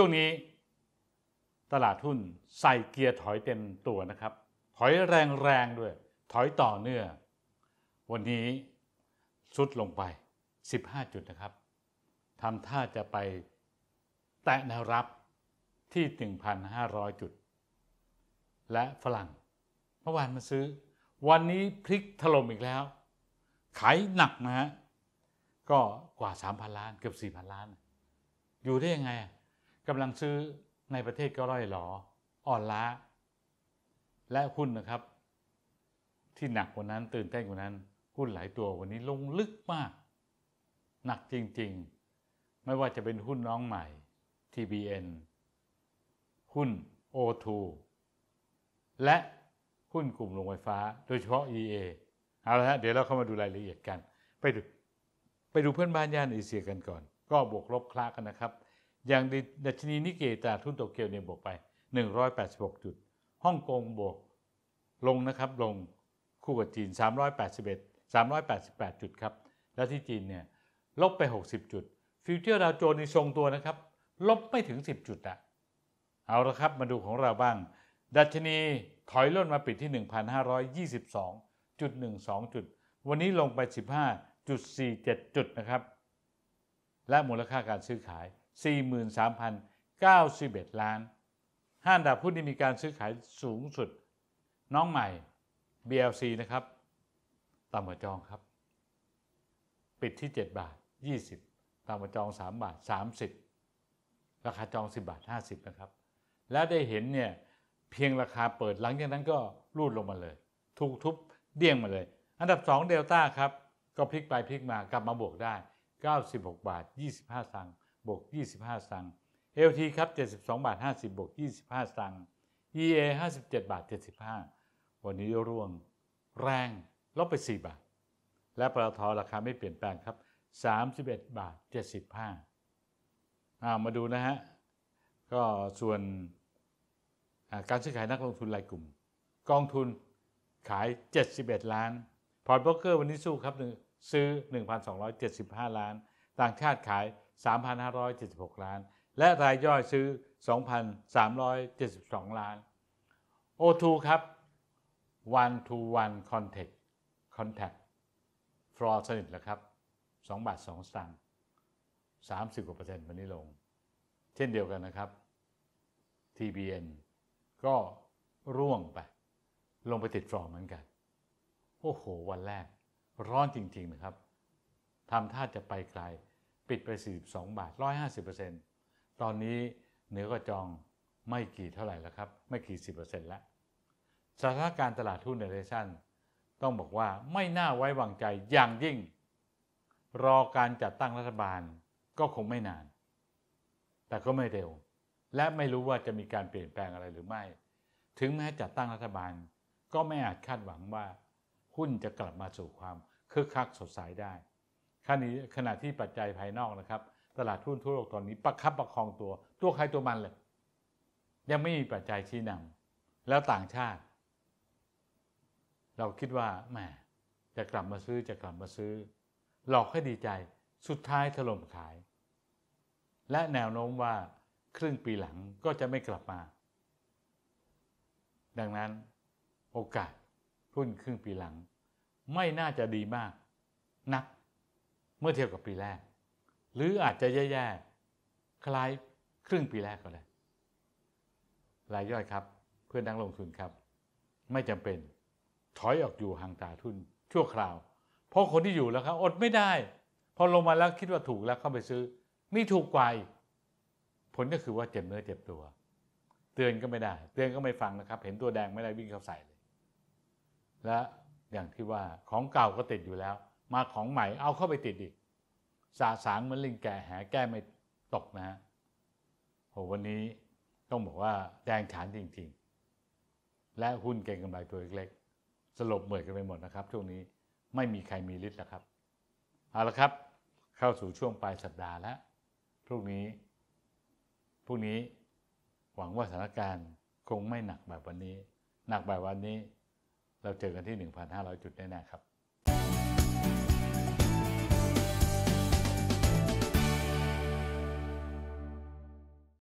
ช่วงนี้ตลาดหุ้นใส่เกียร์ถอยเต็มตัวนะครับ ถอยแรงๆด้วย ถอยต่อเนื่องวันนี้สุดลงไป 15 จุดนะครับทำท่าจะไปแตะแนวรับที่ 1,500 จุด และฝรั่ง เมื่อวานมาซื้อ วันนี้พลิกถล่มอีกแล้วขายหนักนะฮะก็กว่า 3,000 ล้าน เกือบ 4,000 ล้าน อยู่ได้ยังไงกำลังซื้อในประเทศก็ร่อยหรออ่อนล้า และหุ้นนะครับ ที่หนักกว่านั้นตื่นเต้นกว่านั้น หุ้นหลายตัววันนี้ลงลึกมาก หนักจริงๆ ไม่ว่าจะเป็นหุ้นน้องใหม่ TBN หุ้น O2 และหุ้นกลุ่มโรงไฟฟ้าโดยเฉพาะ EA เอาละฮะเดี๋ยวเราเข้ามาดูรายละเอียดกัน ไปดู ไปดูเพื่อนบ้านย่านเอเชียกันก่อน ก็บวกลบคลากันนะครับอย่างดัชนีนิเกตาทุนโตเกียวเนี่ยบวกไป 186 จุดฮ่องกงบวกลงนะครับลงคู่กับจีน 381 388 จุดครับ แล้วที่จีนเนี่ยลบไป 60 จุด ฟิวเจอร์ดาวโจนส์ทรงตัวนะครับลบไม่ถึง 10 จุดอะเอาละครับมาดูของเราบ้าง ดัชนีถอยล่นมาปิดที่ 1,522.12 จุด วันนี้ลงไป 15.47 จุดนะครับ และมูลค่าการซื้อขาย43,091 ล้าน ห้าอันดับหุ้นที่มีการซื้อขายสูงสุดน้องใหม่ BLC นะครับต่ำกว่าจองครับ ปิดที่ 7 บาท 20ต่ำกว่าจอง 3 บาท 30 ราคาจอง 10 บาท 50 นะครับ และได้เห็นเนี่ย เพียงราคาเปิดหลังจากนั้นก็รูดลงมาเลยถูกทุบเดี่ยงมาเลย อันดับ2เดลต้าครับ ก็พลิกไปพลิกมากลับมาบวกได้ 96 บาท 25สตางค์บวก 25 สตางค์ LT ครับ 72 บาท 50 บวก 25 สตางค์ EA 57 บาท 75 วันนี้ร่วงแรงลบไป 4 บาท และปตทราคาไม่เปลี่ยนแปลงครับ 31 บาท 75ามาดูนะฮะ ก็ส่วนการซื้อขายนักลงทุนรายกลุ่ม กองทุนขาย 71 ล้าน พอร์ตโบรกเกอร์วันนี้สู้ครับซื้อ 1,275 ล้านต่างชาติขาย 3,576 ล้าน และรายย่อยซื้อ 2,372 ล้าน O2 ครับ one to one contact contact ฟรอสนิทแล้วครับ 2 บาท 2สตางค์30กว่าเปอร์เซ็นต์วันนี้ลง เช่นเดียวกันนะครับ TBN ก็ร่วงไป ลงไปติดฟรอเหมือนกัน โอ้โหวันแรกร้อนจริง ๆนะครับทำท่าจะไปไกลปิดไป 42 บาท 150%ตอนนี้เหนือก็จองไม่กี่เท่าไหร่แล้วครับ ไม่กี่ 10%แล้วสถานการณ์ตลาดทุนในเรชั่นต้องบอกว่าไม่น่าไว้วางใจอย่างยิ่ง รอการจัดตั้งรัฐบาลก็คงไม่นาน แต่ก็ไม่เร็ว และไม่รู้ว่าจะมีการเปลี่ยนแปลงอะไรหรือไม่ ถึงแม้จัดตั้งรัฐบาลก็ไม่อาจคาดหวังว่า หุ้นจะกลับมาสู่ความคึกคักสดใสได้ขณะที่ปัจจัยภายนอกนะครับ ตลาดทุนทั่วโลกตอนนี้ประคับประคองตัว ตัวใครตัวมันเลยยังไม่มีปัจจัยชี้นำ แล้วต่างชาติ เราคิดว่าแหมจะกลับมาซื้อจะกลับมาซื้อ หลอกให้ดีใจสุดท้ายถล่มขาย และแนวโน้มว่าครึ่งปีหลังก็จะไม่กลับมา ดังนั้นโอกาสหุ้นครึ่งปีหลัง ไม่น่าจะดีมากนักเมื่อเทียบกับปีแรกหรืออาจจะแย่ๆคล้ายครึ่งปีแรกก็ได้รายย่อยครับเพื่อนนักลงทุนครับ ไม่จำเป็น ถอยออกอยู่ห่างตาทุนชั่วคราว เพราะคนที่อยู่แล้วครับอดไม่ได้ พอลงมาแล้วคิดว่าถูกแล้วเข้าไปซื้อมีถูกกว่าผลก็คือว่าเจ็บเนื้อเจ็บตัว เตือนก็ไม่ได้ เตือนก็ไม่ฟังนะครับ เห็นตัวแดงไม่ได้วิ่งเข้าใส่เลย และอย่างที่ว่าของเก่าก็ติดอยู่แล้วมาของใหม่เอาเข้าไปติดอีกสาสางเหมือนลิงแก่แหแก้ไม่ตกนะฮะโหวันนี้ต้องบอกว่าแดงฉานจริงๆ และหุ้นเก่งกำไรตัวเล็กๆสลบเหมือกันไปหมดนะครับช่วงนี้ไม่มีใครมีฤทธิ์แล้วครับเอาละครับเข้าสู่ช่วงปลายสัปดาห์แล้วพรุ่งนี้พรุ่งนี้หวังว่าสถานการณ์คงไม่หนักแบบวันนี้ หนักแบบวันนี้เราเจอกันที่ 1,500 จุด แน่ๆครับ